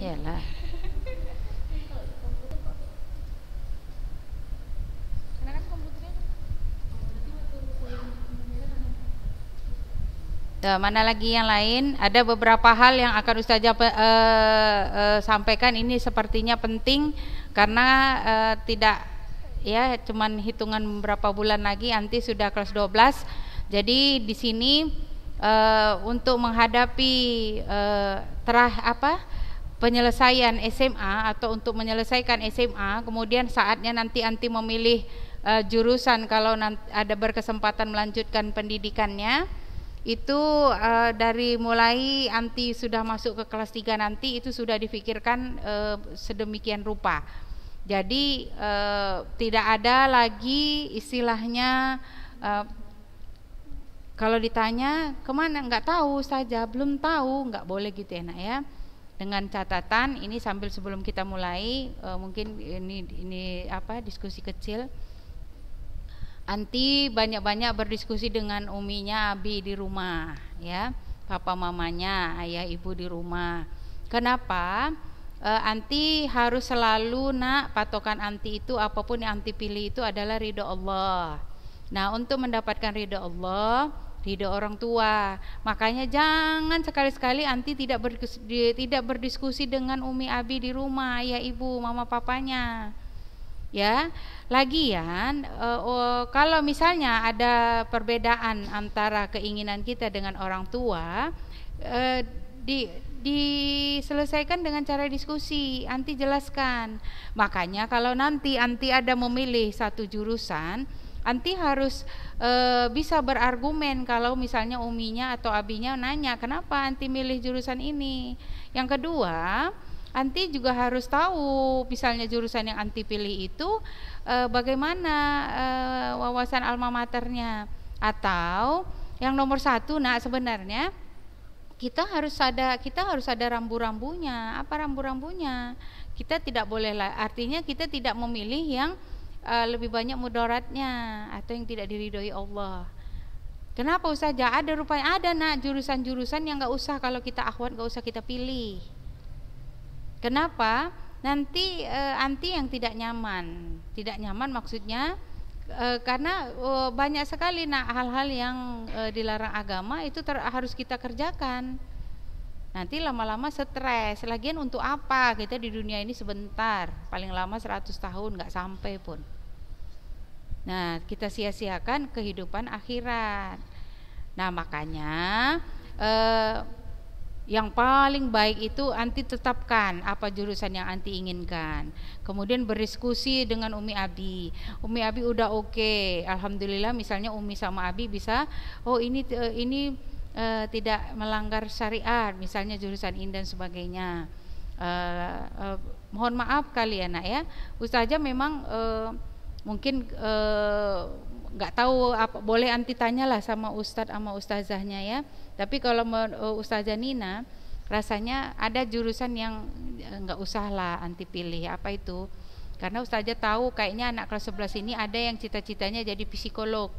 Iyalah. Nah, mana lagi yang lain? Ada beberapa hal yang akan Ustazah uh, uh, sampaikan ini sepertinya penting karena uh, tidak ya cuman hitungan beberapa bulan lagi nanti sudah kelas 12. Jadi di sini uh, untuk menghadapi uh, terah apa? penyelesaian SMA atau untuk menyelesaikan SMA, kemudian saatnya nanti anti memilih uh, jurusan kalau nanti ada berkesempatan melanjutkan pendidikannya itu uh, dari mulai anti sudah masuk ke kelas 3 nanti itu sudah difikirkan uh, sedemikian rupa. Jadi uh, tidak ada lagi istilahnya uh, kalau ditanya kemana nggak tahu saja belum tahu nggak boleh gitu enak ya. ya dengan catatan ini sambil sebelum kita mulai uh, mungkin ini ini apa diskusi kecil Anti banyak-banyak berdiskusi dengan uminya Abi di rumah ya papa mamanya ayah ibu di rumah kenapa uh, anti harus selalu nak patokan anti itu apapun yang anti pilih itu adalah ridho Allah. Nah, untuk mendapatkan ridho Allah, ridho orang tua. Makanya jangan sekali-sekali anti tidak berdiskusi, tidak berdiskusi dengan umi abi di rumah, ya ibu, mama papanya. Ya, lagian e, e, kalau misalnya ada perbedaan antara keinginan kita dengan orang tua, e, di diselesaikan dengan cara diskusi, anti jelaskan. Makanya kalau nanti anti ada memilih satu jurusan, Anti harus e, bisa berargumen kalau misalnya uminya atau abinya nanya, "Kenapa anti milih jurusan ini?" Yang kedua, anti juga harus tahu misalnya jurusan yang anti pilih itu e, bagaimana e, wawasan alma maternya atau yang nomor satu nah sebenarnya kita harus ada kita harus ada rambu-rambunya apa rambu-rambunya kita tidak boleh artinya kita tidak memilih yang uh, lebih banyak mudaratnya atau yang tidak diridhoi Allah. Kenapa usaha ada rupanya ada nak jurusan-jurusan yang nggak usah kalau kita akhwat nggak usah kita pilih. Kenapa? Nanti uh, anti yang tidak nyaman. Tidak nyaman maksudnya uh, karena uh, banyak sekali nak hal-hal yang uh, dilarang agama itu harus kita kerjakan nanti lama-lama stres lagian untuk apa kita di dunia ini sebentar paling lama 100 tahun nggak sampai pun nah kita sia-siakan kehidupan akhirat nah makanya eh, yang paling baik itu anti tetapkan apa jurusan yang anti inginkan kemudian berdiskusi dengan Umi Abi Umi Abi udah oke okay. Alhamdulillah misalnya Umi sama Abi bisa oh ini eh, ini e, tidak melanggar syariat, misalnya jurusan ini dan sebagainya. e, e, mohon maaf kalian ya nak ya, ustazah memang e, mungkin nggak tahu apa, boleh anti tanyalah sama ustadz sama ustazahnya ya. Tapi kalau e, ustazah Nina rasanya ada jurusan yang nggak usah lah anti pilih apa itu karena ustazah tahu kayaknya anak kelas 11 ini ada yang cita-citanya jadi psikolog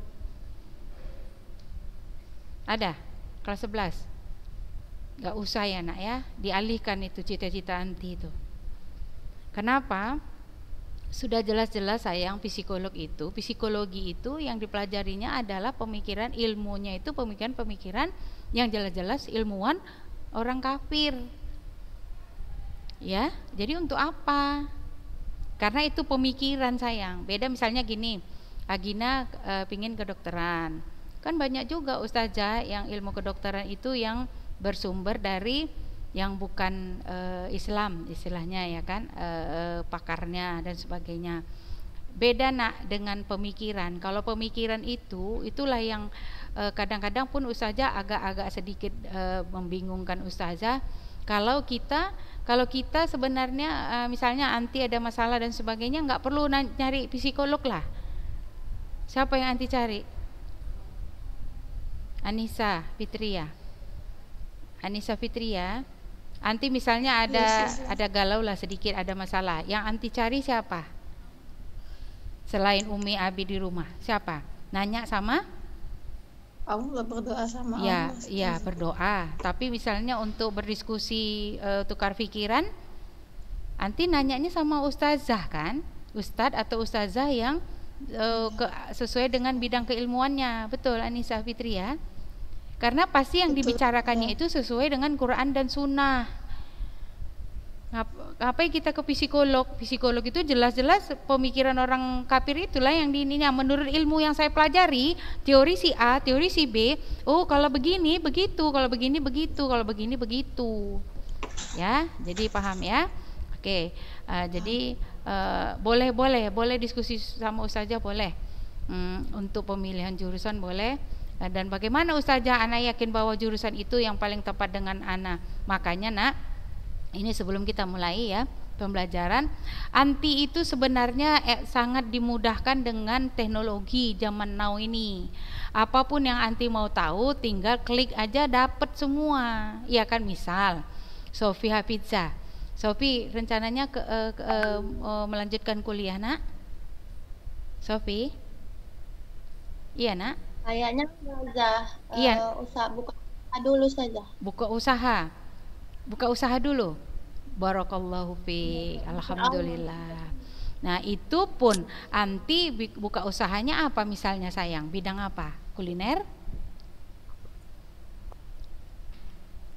ada kelas 11 nggak usah ya nak ya dialihkan itu cita-cita anti itu kenapa sudah jelas-jelas sayang psikolog itu psikologi itu yang dipelajarinya adalah pemikiran ilmunya itu pemikiran-pemikiran yang jelas-jelas ilmuwan orang kafir ya jadi untuk apa karena itu pemikiran sayang beda misalnya gini Agina e, pingin kedokteran Kan banyak juga ustazah yang ilmu kedokteran itu yang bersumber dari yang bukan e, Islam istilahnya ya kan e, e, pakarnya dan sebagainya beda nak dengan pemikiran kalau pemikiran itu itulah yang kadang-kadang pun ustazah agak-agak sedikit e, membingungkan ustazah kalau kita kalau kita sebenarnya e, misalnya anti ada masalah dan sebagainya nggak perlu nyari psikolog lah siapa yang anti cari Anissa Fitria. Anissa Fitria. Anti misalnya ada yes, yes, yes. ada galau lah sedikit, ada masalah. Yang anti cari siapa? Selain Umi Abi di rumah, siapa? Nanya sama? Allah berdoa sama ya, Allah. Ya, berdoa. Tapi misalnya untuk berdiskusi e, tukar pikiran, anti nanyanya sama ustazah kan? Ustadz atau ustazah yang e, ke, sesuai dengan bidang keilmuannya. Betul Anissa Fitria? ya? karena pasti yang Betul. dibicarakannya iya. itu sesuai dengan Quran dan Sunnah Apa yang kita ke psikolog psikolog itu jelas-jelas pemikiran orang kafir itulah yang dininya. menurut ilmu yang saya pelajari teori si A teori si B oh kalau begini begitu kalau begini begitu kalau begini begitu ya jadi paham ya oke uh, jadi uh, boleh boleh boleh diskusi sama ustazah boleh hmm, untuk pemilihan jurusan boleh Eh, dan bagaimana ustazah anak yakin bahwa jurusan itu yang paling tepat dengan anak makanya nak ini sebelum kita mulai ya pembelajaran anti itu sebenarnya eh, sangat dimudahkan dengan teknologi zaman now ini apapun yang anti mau tahu tinggal klik aja dapat semua ya kan misal Sofi Hafiza Sofi rencananya ke, uh, ke, uh, melanjutkan kuliah nak Sofi iya nak Kayaknya saja. Iya. Eh, usaha buka usaha dulu saja. Buka usaha. Buka usaha dulu. Barakallahu fi. Ya, Alhamdulillah. Nah, itu pun anti buka usahanya apa misalnya sayang? Bidang apa? Kuliner?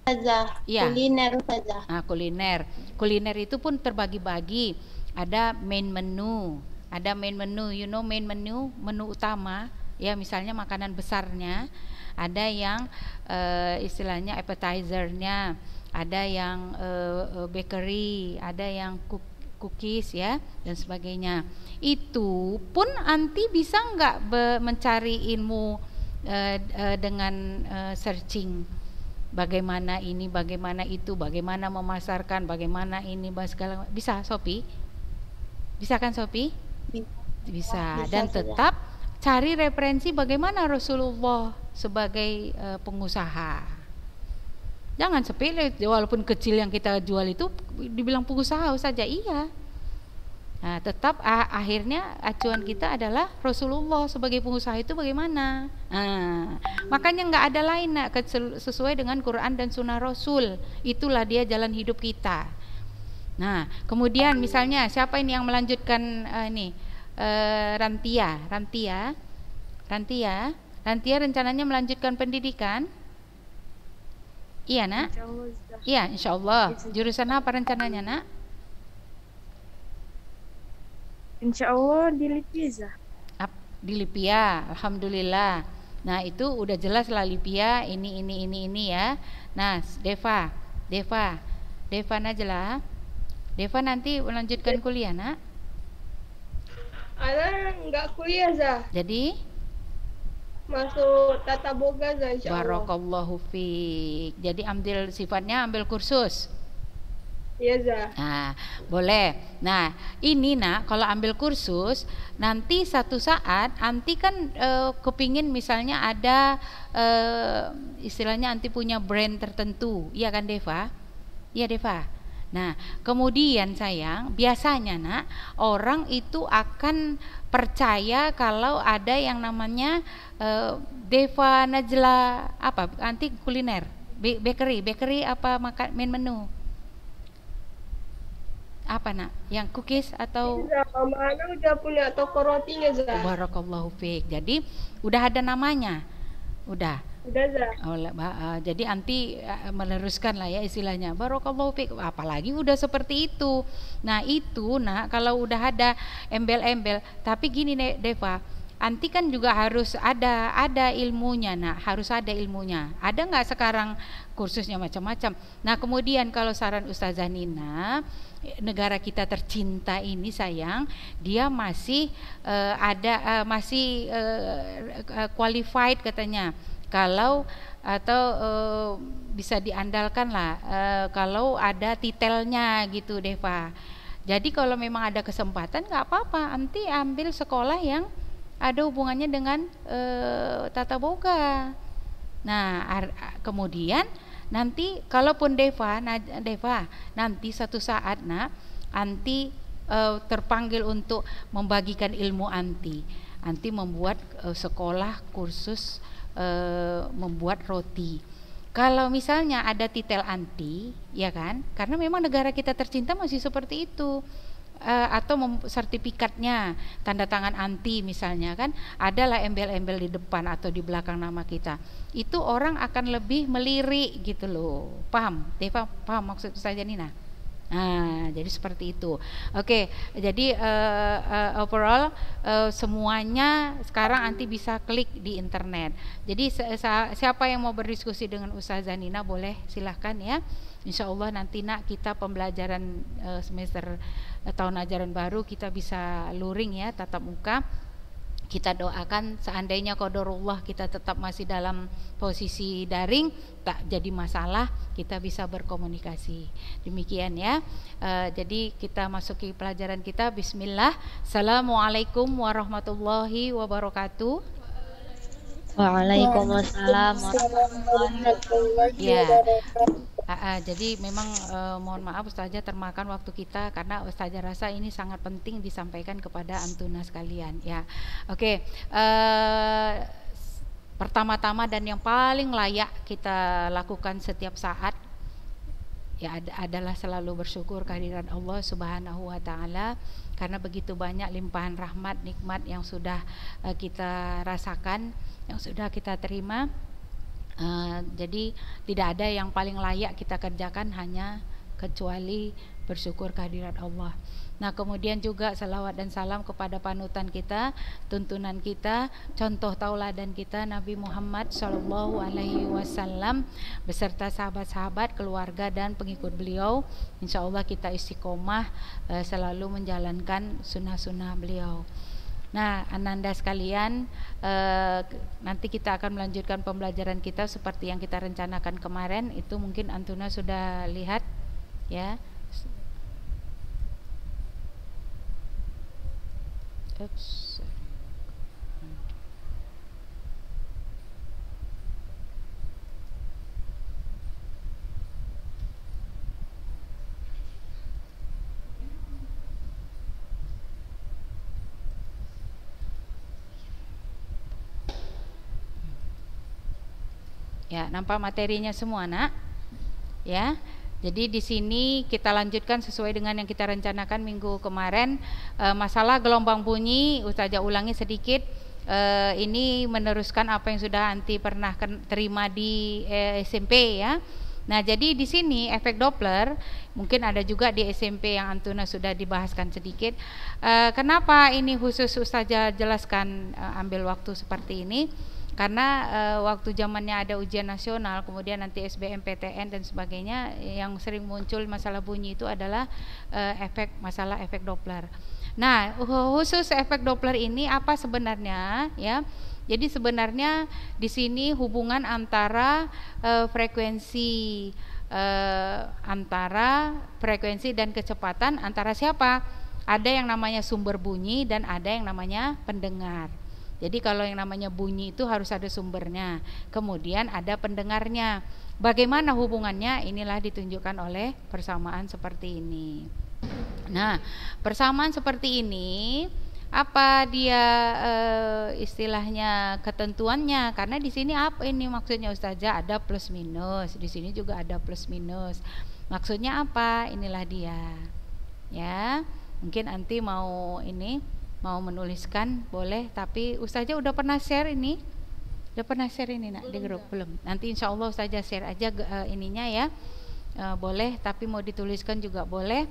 saja. Ya. Kuliner saja. Nah, kuliner. Kuliner itu pun terbagi-bagi. Ada main menu, ada main menu, you know main menu, menu utama, ya misalnya makanan besarnya ada yang e, istilahnya appetizernya ada yang e, bakery ada yang cook, cookies ya dan sebagainya itu pun anti bisa nggak mencari ilmu e, e, dengan e, searching bagaimana ini, bagaimana itu, bagaimana memasarkan, bagaimana ini, segala bisa Sopi? Bisa kan Sopi? Bisa. bisa dan tetap cari referensi bagaimana Rasulullah sebagai uh, pengusaha. Jangan sepele walaupun kecil yang kita jual itu dibilang pengusaha saja iya. Nah, tetap ah, akhirnya acuan kita adalah Rasulullah sebagai pengusaha itu bagaimana. Nah, makanya nggak ada lain nak sesuai dengan Quran dan Sunnah Rasul. Itulah dia jalan hidup kita. Nah, kemudian misalnya siapa ini yang melanjutkan uh, ini? Eh, Rantia, Rantia, Rantia, Rantia rencananya melanjutkan pendidikan. Iya nak? iya, insya Allah. Jurusan apa rencananya nak? Insya Allah di Ah, Di Lipia, alhamdulillah. Nah itu udah jelas lah Lipia ini ini ini ini ya. Nah Deva, Deva, Deva Najla, Deva nanti melanjutkan iya. kuliah nak. Ada nggak kuliah Zah. Jadi? Masuk tata boga Zah. Barokallahu fiik. Jadi ambil sifatnya ambil kursus. Iya Zah. Nah, boleh. Nah, ini nak kalau ambil kursus nanti satu saat anti kan e, kepingin misalnya ada e, istilahnya anti punya brand tertentu, iya kan Deva? Iya Deva. Nah, kemudian sayang, biasanya nak, orang itu akan percaya kalau ada yang namanya uh, eh, Deva Najla apa anti kuliner, bakery, bakery apa makan main menu. Apa nak? Yang cookies atau Udah, iya, udah punya toko rotinya, Zah. Barakallahu fiik. Jadi, udah ada namanya. Udah. Gaza. Oh, uh, jadi anti eh, meneruskan lah ya istilahnya. Barokallahu fiik. Apalagi udah seperti itu. Nah, itu nah kalau udah ada embel-embel, tapi gini Nek Deva, anti kan juga harus ada ada ilmunya nah harus ada ilmunya ada nggak sekarang kursusnya macam-macam nah kemudian kalau saran Ustazah Nina negara kita tercinta ini sayang dia masih uh, ada uh, masih uh, qualified katanya kalau atau e, bisa diandalkan lah e, kalau ada titelnya gitu Deva. Jadi kalau memang ada kesempatan nggak apa-apa, nanti ambil sekolah yang ada hubungannya dengan e, tata boga. Nah, ar, kemudian nanti kalaupun Deva, nah, Deva nanti satu saat nah anti e, terpanggil untuk membagikan ilmu anti, anti membuat e, sekolah kursus e, membuat roti. Kalau misalnya ada titel anti, ya kan? Karena memang negara kita tercinta masih seperti itu. E, atau sertifikatnya tanda tangan anti misalnya kan adalah embel-embel di depan atau di belakang nama kita itu orang akan lebih melirik gitu loh paham Deva paham maksud saya Nina Nah, jadi seperti itu. Oke, jadi uh, uh, overall uh, semuanya sekarang anti bisa klik di internet. Jadi siapa yang mau berdiskusi dengan Ustaz Zanina boleh silahkan ya. Insya Allah nanti nak kita pembelajaran uh, semester uh, tahun ajaran baru kita bisa luring ya tatap muka kita doakan seandainya kodorullah kita tetap masih dalam posisi daring tak jadi masalah kita bisa berkomunikasi demikian ya e, jadi kita masuki pelajaran kita Bismillah Assalamualaikum warahmatullahi wabarakatuh Waalaikumsalam warahmatullahi wabarakatuh ya. Aa, jadi memang e, mohon maaf Ustazah termakan waktu kita karena Ustazah rasa ini sangat penting disampaikan kepada antuna sekalian ya. Oke, e, pertama-tama dan yang paling layak kita lakukan setiap saat ya ad adalah selalu bersyukur kehadiran Allah Subhanahu wa taala karena begitu banyak limpahan rahmat nikmat yang sudah e, kita rasakan, yang sudah kita terima Uh, jadi tidak ada yang paling layak kita kerjakan hanya kecuali bersyukur kehadirat Allah. Nah, kemudian juga salawat dan salam kepada panutan kita, tuntunan kita, contoh tauladan kita Nabi Muhammad Shallallahu alaihi wasallam beserta sahabat-sahabat, keluarga dan pengikut beliau. Insya Allah kita istiqomah eh, selalu menjalankan sunnah-sunnah beliau. Nah, Ananda sekalian, eh, nanti kita akan melanjutkan pembelajaran kita seperti yang kita rencanakan kemarin. Itu mungkin Antuna sudah lihat, ya. Oops. Ya, nampak materinya semua, Nak? Ya. Jadi di sini kita lanjutkan sesuai dengan yang kita rencanakan minggu kemarin e, masalah gelombang bunyi Ustazah ulangi sedikit e, ini meneruskan apa yang sudah anti pernah terima di e, eh, SMP ya. Nah, jadi di sini efek Doppler mungkin ada juga di SMP yang Antuna sudah dibahaskan sedikit. E, kenapa ini khusus Ustazah jelaskan e, ambil waktu seperti ini? karena uh, waktu zamannya ada ujian nasional kemudian nanti SBMPTN dan sebagainya yang sering muncul masalah bunyi itu adalah uh, efek masalah efek Doppler. Nah, khusus efek Doppler ini apa sebenarnya ya? Jadi sebenarnya di sini hubungan antara uh, frekuensi uh, antara frekuensi dan kecepatan antara siapa? Ada yang namanya sumber bunyi dan ada yang namanya pendengar. Jadi kalau yang namanya bunyi itu harus ada sumbernya. Kemudian ada pendengarnya. Bagaimana hubungannya? Inilah ditunjukkan oleh persamaan seperti ini. Nah, persamaan seperti ini apa dia e, istilahnya ketentuannya karena di sini apa ini maksudnya ustazah ada plus minus di sini juga ada plus minus maksudnya apa inilah dia ya mungkin nanti mau ini mau menuliskan boleh tapi ustazah udah pernah share ini udah pernah share ini nak belum di grup belum nanti insya Allah ustazah share aja uh, ininya ya uh, boleh tapi mau dituliskan juga boleh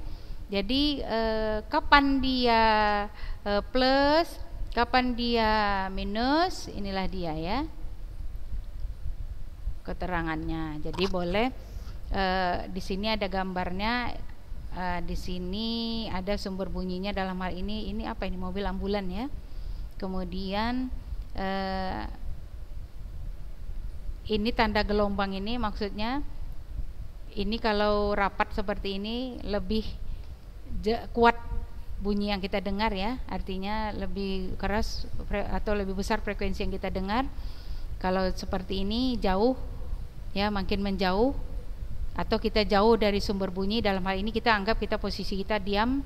jadi uh, kapan dia uh, plus kapan dia minus inilah dia ya keterangannya jadi boleh uh, di sini ada gambarnya uh, di sini ada sumber bunyinya dalam hal ini ini apa ini mobil ambulan ya kemudian uh, ini tanda gelombang ini maksudnya ini kalau rapat seperti ini lebih kuat bunyi yang kita dengar ya artinya lebih keras atau lebih besar frekuensi yang kita dengar kalau seperti ini jauh ya makin menjauh atau kita jauh dari sumber bunyi dalam hal ini kita anggap kita posisi kita diam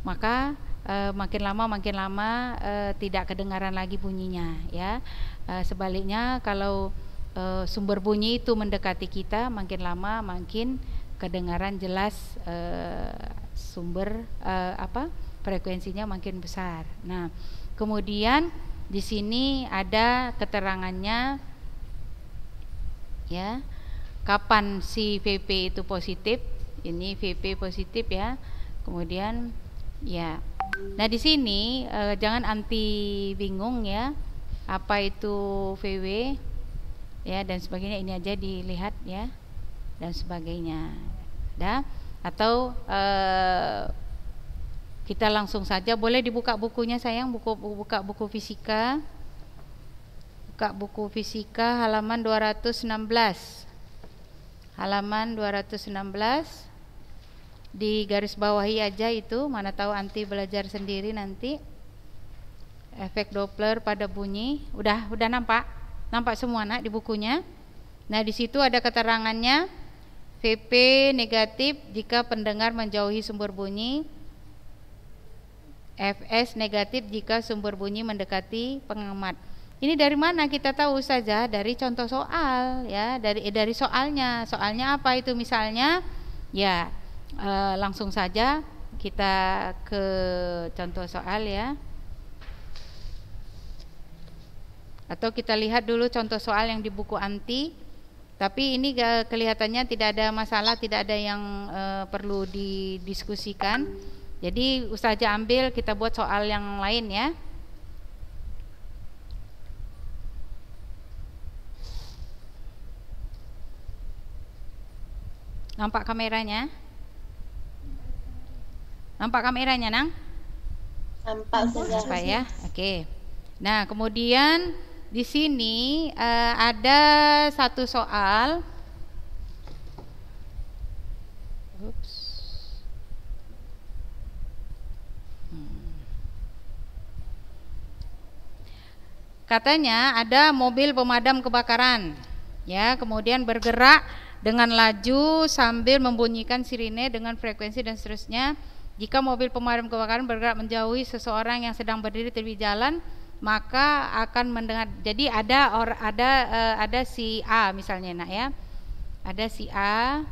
maka e, makin lama makin lama e, tidak kedengaran lagi bunyinya ya e, sebaliknya kalau e, sumber bunyi itu mendekati kita makin lama makin kedengaran jelas e, sumber e, apa frekuensinya makin besar nah kemudian di sini ada keterangannya ya kapan si VP itu positif ini VP positif ya kemudian ya nah di sini eh, jangan anti bingung ya apa itu VW ya dan sebagainya ini aja dilihat ya dan sebagainya dah atau eh, kita langsung saja boleh dibuka bukunya sayang buku buka buku fisika buka buku fisika halaman 216 halaman 216 di garis bawahi aja itu mana tahu anti belajar sendiri nanti efek Doppler pada bunyi udah udah nampak nampak semua nak di bukunya nah di situ ada keterangannya VP negatif jika pendengar menjauhi sumber bunyi FS negatif jika sumber bunyi mendekati pengamat ini dari mana kita tahu saja? Dari contoh soal ya, dari eh, dari soalnya. Soalnya apa itu misalnya? Ya, eh, langsung saja kita ke contoh soal ya. Atau kita lihat dulu contoh soal yang di buku anti. Tapi ini kelihatannya tidak ada masalah, tidak ada yang e, perlu didiskusikan. Jadi usaha ambil kita buat soal yang lain ya. Nampak kameranya? Nampak kameranya, Nang? Nampak sudah. Nampak ya. Oke. Okay. Nah, kemudian di sini uh, ada satu soal. Oops. Hmm. Katanya ada mobil pemadam kebakaran, ya, kemudian bergerak dengan laju sambil membunyikan sirine dengan frekuensi dan seterusnya. Jika mobil pemadam kebakaran bergerak menjauhi seseorang yang sedang berdiri di tepi jalan, maka akan mendengar. Jadi ada or, ada uh, ada si A misalnya nak ya. Ada si A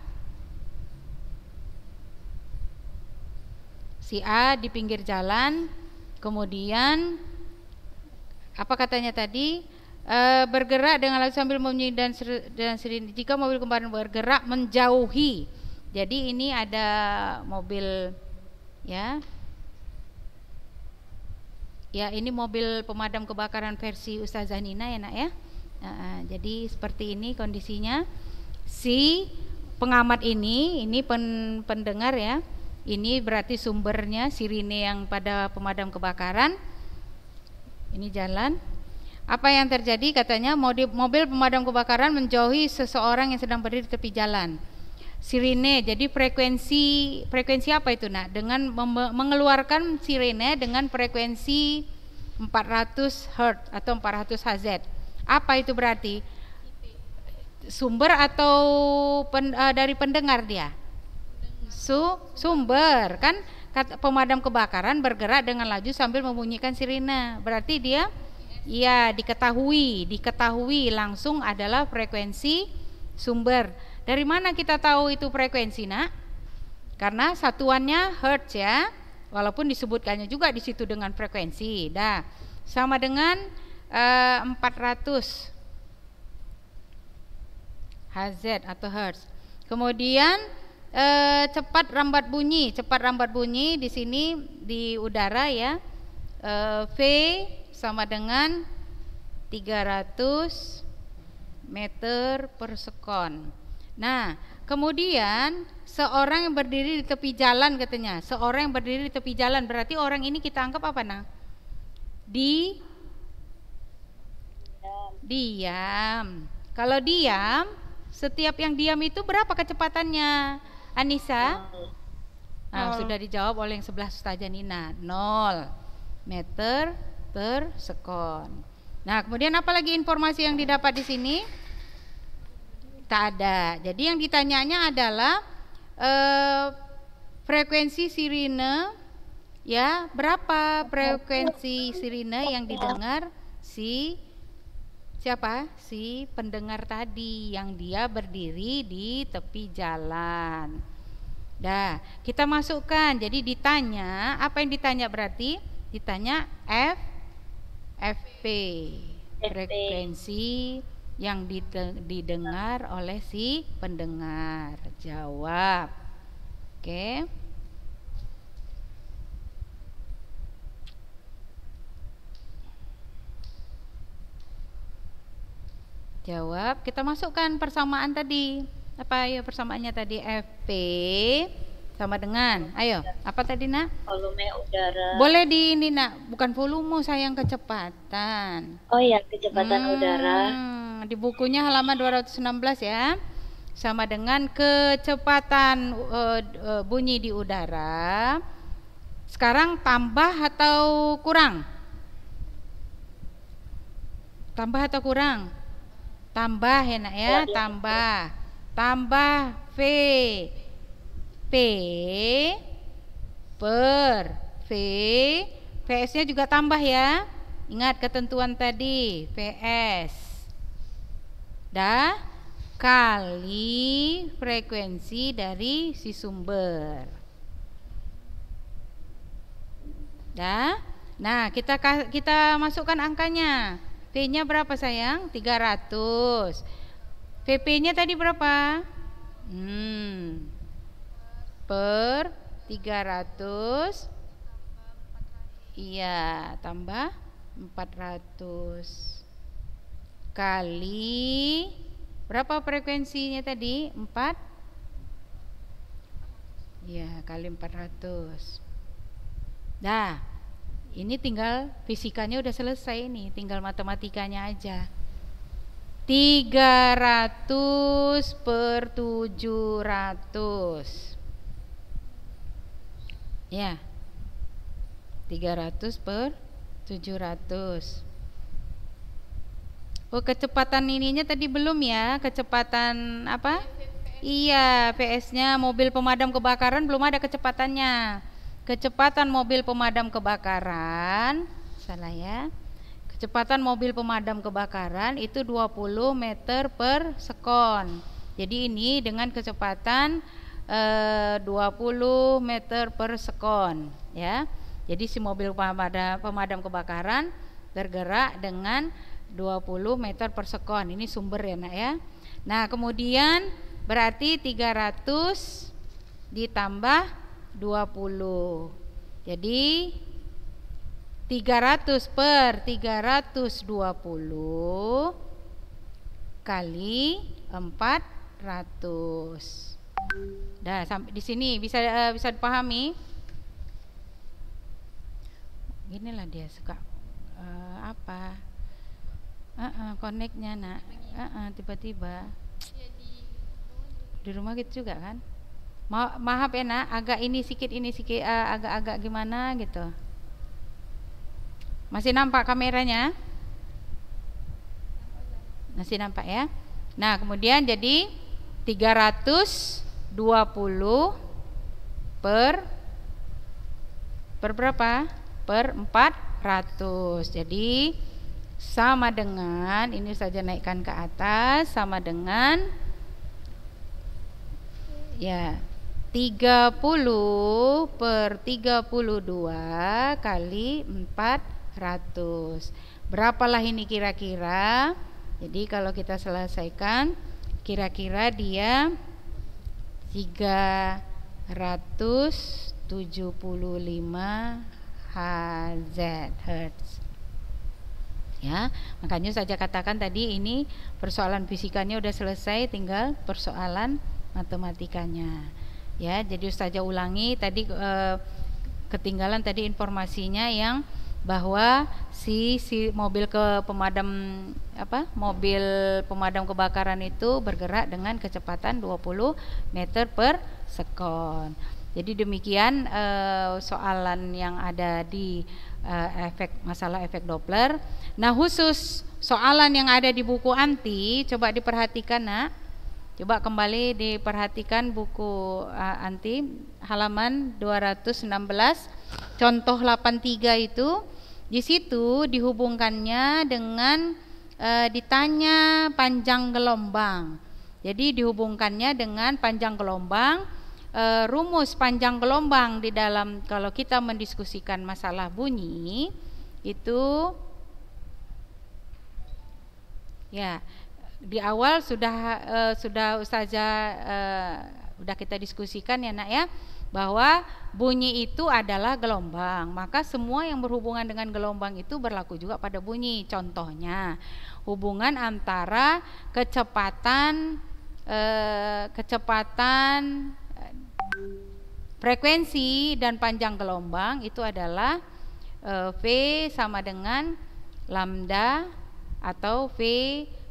si A di pinggir jalan, kemudian apa katanya tadi? Eh, bergerak dengan lalu sambil membunyi dan seri, dan Jika mobil kemarin bergerak menjauhi. Jadi ini ada mobil ya. Ya, ini mobil pemadam kebakaran versi Ustazah Nina ya, Nak ya. Uh, jadi seperti ini kondisinya. Si pengamat ini, ini pen, pendengar ya. Ini berarti sumbernya sirine yang pada pemadam kebakaran. Ini jalan. Apa yang terjadi katanya mobil pemadam kebakaran menjauhi seseorang yang sedang berdiri di tepi jalan. Sirine, jadi frekuensi frekuensi apa itu nak? Dengan mengeluarkan sirine dengan frekuensi 400 Hz atau 400 Hz. Apa itu berarti? Sumber atau pen, uh, dari pendengar dia? Su, sumber kan pemadam kebakaran bergerak dengan laju sambil membunyikan sirine. Berarti dia Iya, diketahui, diketahui langsung adalah frekuensi sumber. Dari mana kita tahu itu frekuensi, Nak? Karena satuannya hertz ya. Walaupun disebutkannya juga di situ dengan frekuensi. Dah. Sama dengan e, 400 Hz atau hertz. Kemudian e, cepat rambat bunyi, cepat rambat bunyi di sini di udara ya. E, v sama dengan 300 meter per sekon. Nah, kemudian seorang yang berdiri di tepi jalan katanya, seorang yang berdiri di tepi jalan berarti orang ini kita anggap apa nah? Di diam. Kalau diam, setiap yang diam itu berapa kecepatannya? Anissa? Nah, sudah dijawab oleh yang sebelah Ustazah Nina, 0 meter per sekon. Nah, kemudian apa lagi informasi yang didapat di sini? Tak ada. Jadi yang ditanyanya adalah eh, frekuensi sirine ya, berapa frekuensi sirine yang didengar si siapa? Si pendengar tadi yang dia berdiri di tepi jalan. Dah, kita masukkan. Jadi ditanya, apa yang ditanya berarti? Ditanya F FP, frekuensi yang didengar oleh si pendengar. Jawab. Oke. Okay. Jawab, kita masukkan persamaan tadi. Apa ya persamaannya tadi? FP sama dengan ayo apa tadi nak volume udara boleh di ini nak bukan volume sayang kecepatan oh ya kecepatan hmm, udara di bukunya halaman 216 ya sama dengan kecepatan uh, uh, bunyi di udara sekarang tambah atau kurang tambah atau kurang tambah ya ya iya, iya. tambah tambah V P per V VS nya juga tambah ya. Ingat ketentuan tadi vs Dah kali frekuensi dari si sumber. Dah. Nah, kita kita masukkan angkanya. V nya berapa sayang? 300. VP nya tadi berapa? Hmm per 300 iya tambah 400 kali berapa frekuensinya tadi 4 ya kali 400 nah ini tinggal fisikanya udah selesai nih tinggal matematikanya aja 300 per 700 Ya. 300 per 700. Oh, kecepatan ininya tadi belum ya? Kecepatan apa? Iya, PS-nya mobil pemadam kebakaran belum ada kecepatannya. Kecepatan mobil pemadam kebakaran salah ya. Kecepatan mobil pemadam kebakaran itu 20 meter per sekon. Jadi ini dengan kecepatan 20 eh, meter per sekon ya. Jadi si mobil pemadam, pemadam kebakaran bergerak dengan 20 meter per sekon. Ini sumber ya nak ya. Nah kemudian berarti 300 ditambah 20. Jadi 300 per 320 kali 400 Dah sampai di sini bisa uh, bisa dipahami. Inilah dia suka uh, apa? Uh -uh, connectnya nak. Uh -uh, tiba-tiba. Di rumah gitu juga kan? Ma maaf ya nak, agak ini sikit ini sikit agak-agak uh, gimana gitu. Masih nampak kameranya? Masih nampak ya? Nah, kemudian jadi 300 20 per per berapa? Per 400. Jadi sama dengan ini saja naikkan ke atas sama dengan ya 30 per 32 kali 400 berapalah ini kira-kira jadi kalau kita selesaikan kira-kira dia 375 Hz Hertz ya makanya saja katakan tadi ini persoalan fisikanya udah selesai tinggal persoalan matematikanya ya jadi saja ulangi tadi e, ketinggalan tadi informasinya yang bahwa si si mobil ke pemadam apa mobil pemadam kebakaran itu bergerak dengan kecepatan 20 meter per sekon. Jadi demikian uh, soalan yang ada di uh, efek masalah efek Doppler. Nah khusus soalan yang ada di buku anti coba diperhatikan nak Coba kembali diperhatikan buku uh, anti halaman 216 contoh 83 itu di situ dihubungkannya dengan uh, ditanya panjang gelombang. Jadi dihubungkannya dengan panjang gelombang uh, rumus panjang gelombang di dalam kalau kita mendiskusikan masalah bunyi itu ya di awal sudah uh, sudah Ustazah uh, eh, sudah kita diskusikan ya Nak ya bahwa bunyi itu adalah gelombang. Maka semua yang berhubungan dengan gelombang itu berlaku juga pada bunyi. Contohnya hubungan antara kecepatan eh, kecepatan eh, frekuensi dan panjang gelombang itu adalah eh, V sama dengan lambda atau V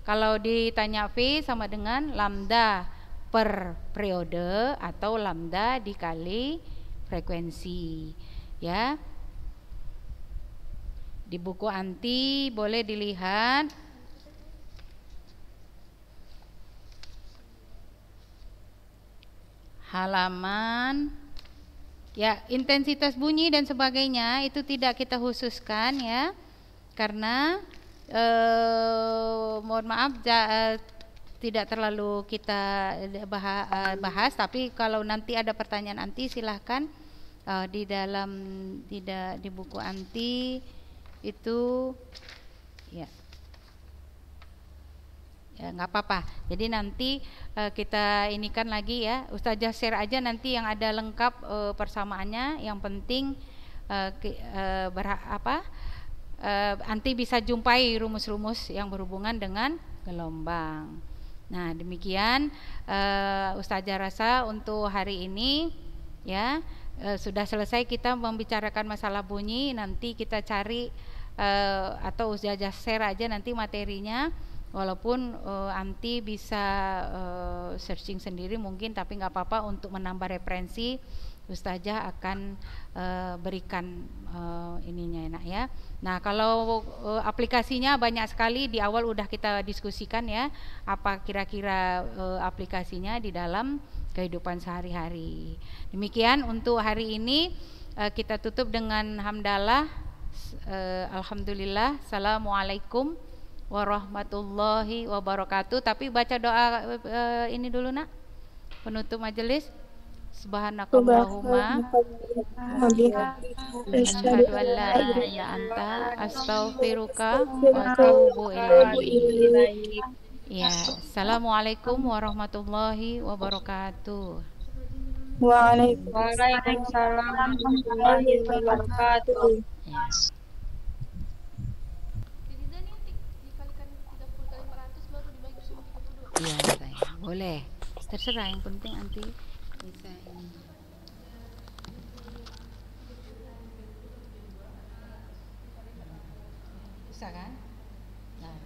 kalau ditanya V sama dengan lambda per periode atau lambda dikali frekuensi ya di buku anti boleh dilihat halaman ya intensitas bunyi dan sebagainya itu tidak kita khususkan ya karena uh, mohon maaf ja, uh, tidak terlalu kita eh, bahas, bahas tapi kalau nanti ada pertanyaan anti silahkan uh, di dalam tidak di buku anti itu ya ya nggak apa-apa jadi nanti uh, kita ini kan lagi ya Ustazah share aja nanti yang ada lengkap uh, persamaannya yang penting uh, ke, uh, berha, apa nanti eh, bisa jumpai rumus-rumus yang berhubungan dengan gelombang. Nah, demikian eh, Ustadz Ustazah rasa untuk hari ini ya eh, sudah selesai kita membicarakan masalah bunyi, nanti kita cari atau Ustazah share aja nanti materinya walaupun uh, anti bisa uh, searching sendiri mungkin tapi nggak apa-apa untuk menambah referensi ustazah akan uh, berikan uh, ininya enak ya, ya. Nah, kalau uh, aplikasinya banyak sekali di awal udah kita diskusikan ya apa kira-kira uh, aplikasinya di dalam kehidupan sehari-hari. Demikian untuk hari ini uh, kita tutup dengan hamdalah uh, alhamdulillah. Assalamualaikum warahmatullahi wabarakatuh. Tapi baca doa uh, ini dulu nak. Penutup majelis. Subhanakallahumma Asyhadu an la ilaha anta astaghfiruka wa atubu ilaik. Ya, Assalamualaikum warahmatullahi wabarakatuh. Waalaikumsalam warahmatullahi wabarakatuh. Ya. Iya, boleh. Terserah yang penting nanti bisa bisa kan? Nah.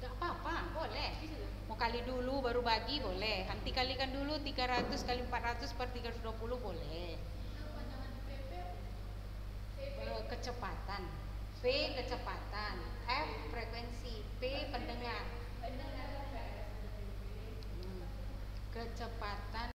Gak apa-apa, boleh. Mau kali dulu baru bagi boleh. Nanti kalikan dulu 300 kali 400 per 320 boleh. Eh, kecepatan. V kecepatan, F frekuensi, P pendengar. Hmm. Kecepatan